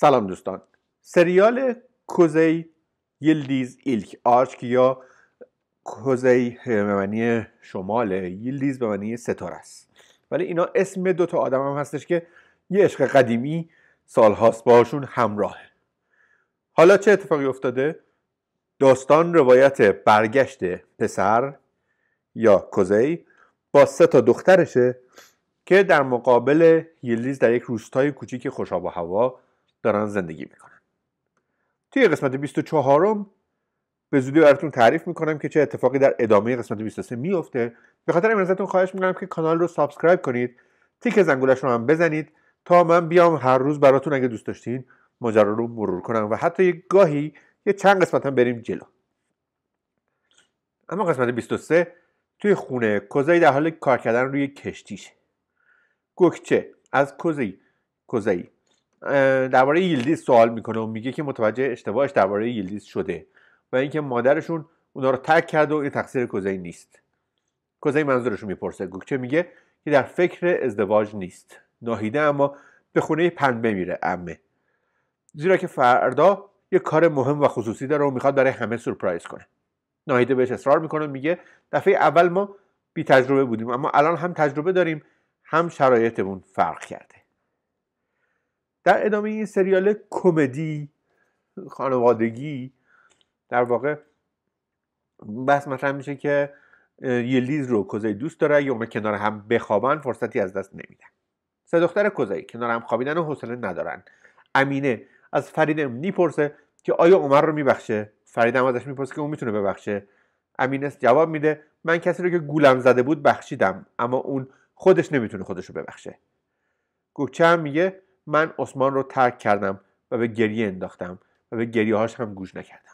سلام دوستان سریال کوزی یلدیز ایلک آرچ یا کوزی به معنی شماله یلدیز به معنی ستاره است ولی اینا اسم دوتا آدم هم هستش که یه عشق قدیمی سالهاست باشون همراهه حالا چه اتفاقی افتاده؟ داستان روایت برگشت پسر یا کوزی با سه تا دخترشه که در مقابل یلدیز در یک روستای کوچیک خوشاب و هوا دارن زندگی میکنن توی قسمت 24 م به زودی براتون تعریف میکنم که چه اتفاقی در ادامه قسمت 23 میفته به خاطر این ازتون خواهش میکنم که کانال رو سابسکرایب کنید تیک زنگولش رو هم بزنید تا من بیام هر روز براتون اگه دوست داشتین ماجرا رو مرور کنم و حتی یه گاهی یه چند قسمت هم بریم جلو اما قسمت 23 توی خونه کوزای در حال کار کردن روی کشتیشه گوکچه از کوزی کوزایی درباره یلدیس سوال میکنه و میگه که متوجه اشتباهش درباره یلدیس شده و اینکه مادرشون اونا رو ترک کرد و این تقصیر کوزین نیست کوزین منظورش میپرسه گوکچه میگه که در فکر ازدواج نیست ناهیده اما به خونه پنبه میره امه زیرا که فردا یه کار مهم و خصوصی داره و میخواد برای همه سورپرایز کنه ناهیده بهش اصرار میکنه میگه دفعه اول ما بی تجربه بودیم اما الان هم تجربه داریم هم شرایطمون فرق کرده در ادامه این سریال کمدی خانوادگی در واقع بحث مطرح میشه که یه لیز رو کوزایی دوست داره یا کنار هم بخوابن فرصتی از دست نمیدن سه دختر کوزی کنار هم خوابیدن و حوصله ندارن امینه از فرید میپرسه که آیا عمر رو میبخشه فرید هم ازش میپرسه که اون میتونه ببخشه امینه جواب میده من کسی رو که گولم زده بود بخشیدم اما اون خودش نمیتونه خودش رو ببخشه گوکچه میگه من عثمان رو ترک کردم و به گریه انداختم و به گریه هاش هم گوش نکردم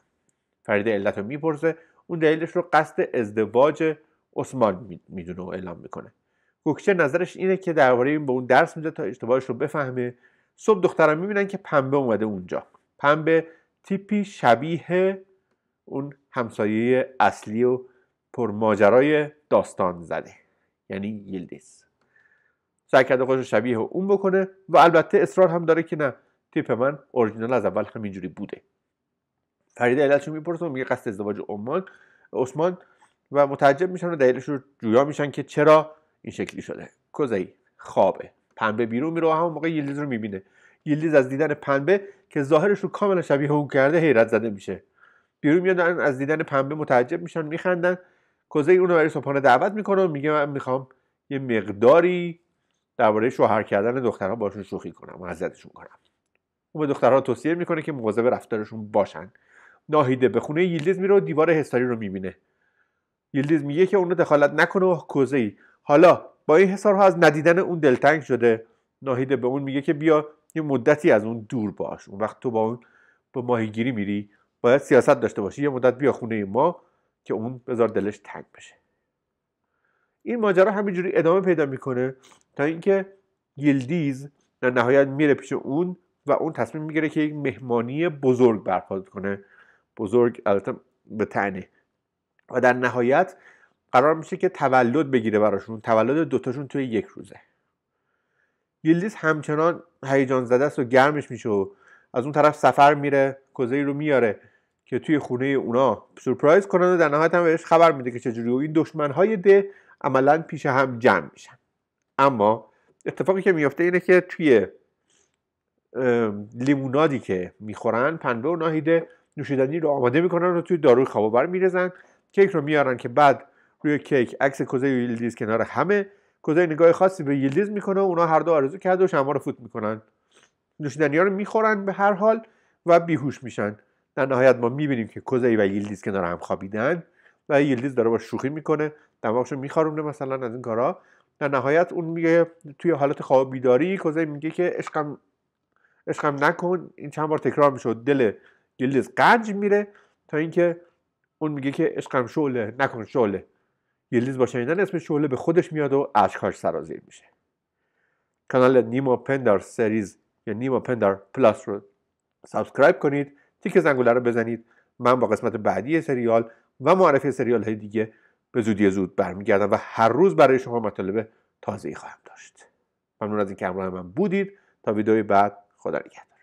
فرید علت رو میپرسه اون دلیلش رو قصد ازدواج عثمان میدونه و اعلام میکنه گوکچه نظرش اینه که درباره این به اون درس میده تا اشتباهش رو بفهمه صبح دخترم میبینن که پنبه اومده اونجا پنبه تیپی شبیه اون همسایه اصلی و پرماجرای داستان زده یعنی یلدیس سعی کرده خودش شبیه اون بکنه و البته اصرار هم داره که نه تیپ من اورجینال از اول همینجوری بوده فریده علتشو میپرسه و میگه قصد ازدواج عمان عثمان و متعجب میشن و دلیلش رو جویا میشن که چرا این شکلی شده کوزی خوابه پنبه بیرون میره و همون موقع یلدیز رو میبینه یلدیز از دیدن پنبه که ظاهرش رو کاملا شبیه اون کرده حیرت زده میشه بیرون میاد از دیدن پنبه متعجب میشن میخندن کوزی اون رو برای صبحانه دعوت میکنه و میگه من میخوام یه مقداری درباره شوهر کردن دخترها باشون شوخی کنم و اذیتشون کنم او به دخترها توصیه میکنه که مواظب رفتارشون باشن ناهیده به خونه یلدیز میره و دیوار حساری رو میبینه یلدیز میگه که اونو دخالت نکنه و کوزه ای حالا با این حسارها از ندیدن اون دلتنگ شده ناهیده به اون میگه که بیا یه مدتی از اون دور باش اون وقت تو با اون به ماهیگیری میری باید سیاست داشته باشی یه مدت بیا خونه ما که اون بذار دلش تنگ بشه این ماجرا همینجوری ادامه پیدا میکنه تا اینکه یلدیز در نهایت میره پیش اون و اون تصمیم میگیره که یک مهمانی بزرگ برپا کنه بزرگ البته به تنه و در نهایت قرار میشه که تولد بگیره براشون تولد دوتاشون توی یک روزه یلدیز همچنان هیجان زده است و گرمش میشه و از اون طرف سفر میره کوزه رو میاره که توی خونه اونا سورپرایز کنند و در نهایت هم بهش خبر میده که چجوری و این دشمن های ده عملا پیش هم جمع میشن اما اتفاقی که میفته اینه که توی لیمونادی که میخورن پنبه و ناهیده نوشیدنی رو آماده میکنن و توی داروی بر میرزن کیک رو میارن که بعد روی کیک عکس و یلدیز کنار همه کوزه نگاه خاصی به یلدیز میکنه و اونا هر دو آرزو کرده و شما رو فوت میکنن نوشیدنی ها رو میخورن به هر حال و بیهوش میشن در نهایت ما میبینیم که کوزه و یلدیز کنار هم خوابیدن و یلدیز داره با شوخی میکنه دماغشو میخارونه مثلا از این کارا در نهایت اون میگه توی حالت خواب بیداری کوزه میگه که عشقم عشقم نکن این چند بار تکرار میشه دل یلدیز قنج میره تا اینکه اون میگه که عشقم شعله نکن شعله یلدیز با شنیدن اسم شعله به خودش میاد و اشکاش سرازیر میشه کانال نیما پندر سریز یا نیما پندر پلاس رو سابسکرایب کنید تیک زنگوله رو بزنید من با قسمت بعدی سریال و معرفی سریال های دیگه به زودی زود برمیگردم و هر روز برای شما مطالب تازه خواهم داشت ممنون از اینکه همراه من بودید تا ویدئوی بعد خدا نگهدار